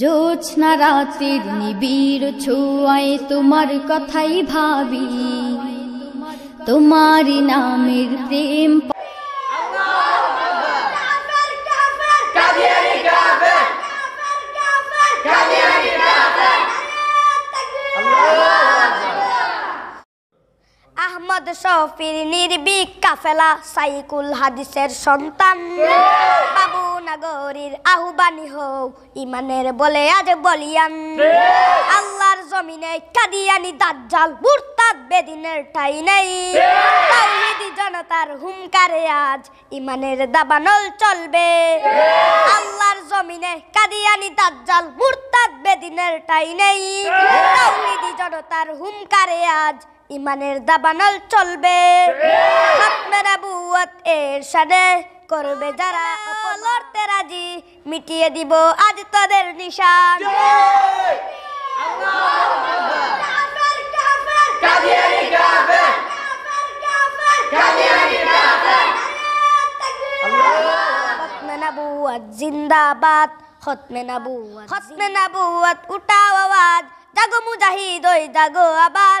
জোৎস্না রাতের নিবিড় ছোঁয়ায় তোমার কথাই ভাবি তোমারি নামের প্রেম আহমদ শফির নির্বিক কাফেলা সাইকুল হাদিসের সন্তান বাবু তরির আহ্বানি হোক ইমানের বলে আজ বলিয়ান আল্লাহর জমিনে কাদিয়ানি দাজ্জাল মুরতাদ বেদিনের ঠাই নাই তাওহীদি জনতার হুমকারে আজ ইমানের দাবানল চলবে আল্লাহর জমিনে কাদিয়ানি দাজ্জাল মুরতাদ বেদিনের ঠাই নাই তাওহীদি জনতার হুমকারে আজ ইমানের দাবানল চলবে খতমে বুয়াত এর সাথে করবে যারা লড়তে রাজি মিটিয়ে দিব আজ তাদের নিশান জিন্দাবাদ হতমে নাবুয়াদ খতমে নবুয়ত উঠাও আওয়াজ জাগো মুজাহিদ ওই জাগো আবার